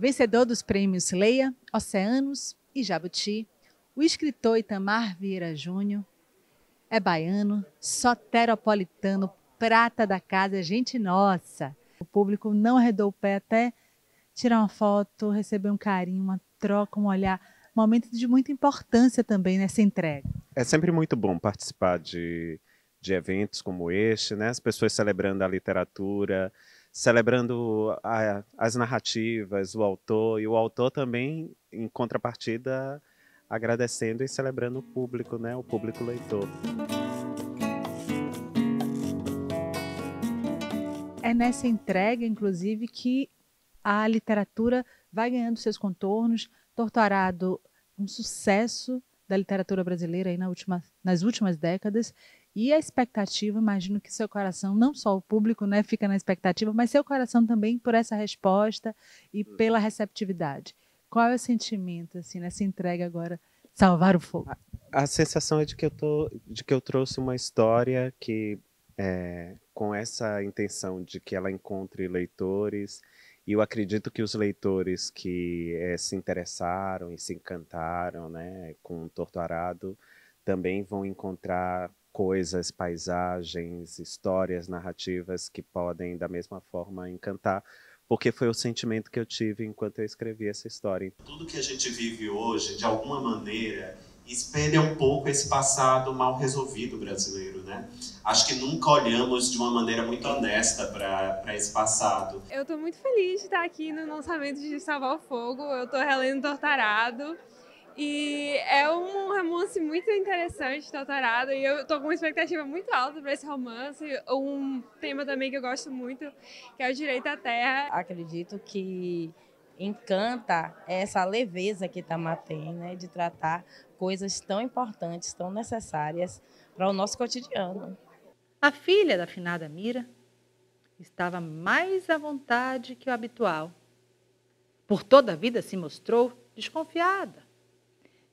vencedor dos prêmios Leia, Oceanos e Jabuti, o escritor Itamar Vieira Júnior é baiano, soteropolitano, prata da casa, gente nossa. O público não arredou o pé até tirar uma foto, receber um carinho, uma troca, um olhar. Momento de muita importância também nessa entrega. É sempre muito bom participar de, de eventos como este, né? As pessoas celebrando a literatura, celebrando a, as narrativas, o autor, e o autor também, em contrapartida, agradecendo e celebrando o público, né, o público leitor. É nessa entrega, inclusive, que a literatura vai ganhando seus contornos. Torturado, um sucesso da literatura brasileira aí na última, nas últimas décadas. E a expectativa, imagino que seu coração, não só o público né, fica na expectativa, mas seu coração também por essa resposta e pela receptividade. Qual é o sentimento assim, nessa entrega agora, Salvar o Fogo? A, a sensação é de que, eu tô, de que eu trouxe uma história que, é, com essa intenção de que ela encontre leitores e eu acredito que os leitores que é, se interessaram e se encantaram né, com Torto Arado também vão encontrar coisas, paisagens, histórias, narrativas que podem, da mesma forma, encantar, porque foi o sentimento que eu tive enquanto eu escrevi essa história. Tudo que a gente vive hoje, de alguma maneira, espelha um pouco esse passado mal resolvido brasileiro, né? Acho que nunca olhamos de uma maneira muito honesta para esse passado. Eu estou muito feliz de estar aqui no lançamento de Salvar o Fogo. Eu estou relendo Tortarado E é um romance muito interessante, Tortarado. e eu estou com uma expectativa muito alta para esse romance, um tema também que eu gosto muito, que é o direito à terra. Acredito que encanta essa leveza que Itamar tem, né, de tratar coisas tão importantes, tão necessárias para o nosso cotidiano. A filha da finada Mira estava mais à vontade que o habitual. Por toda a vida se mostrou desconfiada.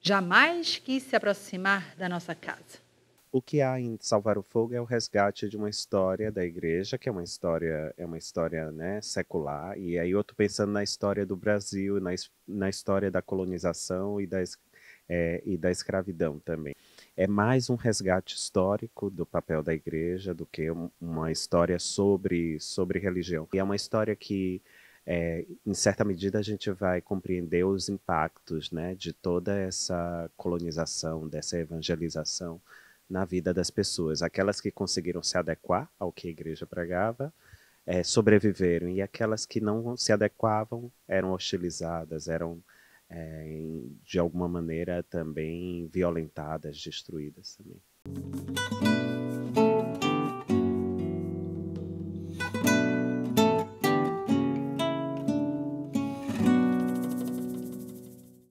Jamais quis se aproximar da nossa casa. O que há em Salvar o Fogo é o resgate de uma história da igreja, que é uma história, é uma história né, secular, e aí eu estou pensando na história do Brasil, na, na história da colonização e da, é, e da escravidão também. É mais um resgate histórico do papel da igreja do que uma história sobre, sobre religião. E é uma história que é, em certa medida a gente vai compreender os impactos né, de toda essa colonização, dessa evangelização na vida das pessoas. Aquelas que conseguiram se adequar ao que a igreja pregava é, sobreviveram, e aquelas que não se adequavam eram hostilizadas, eram, é, de alguma maneira, também violentadas, destruídas também.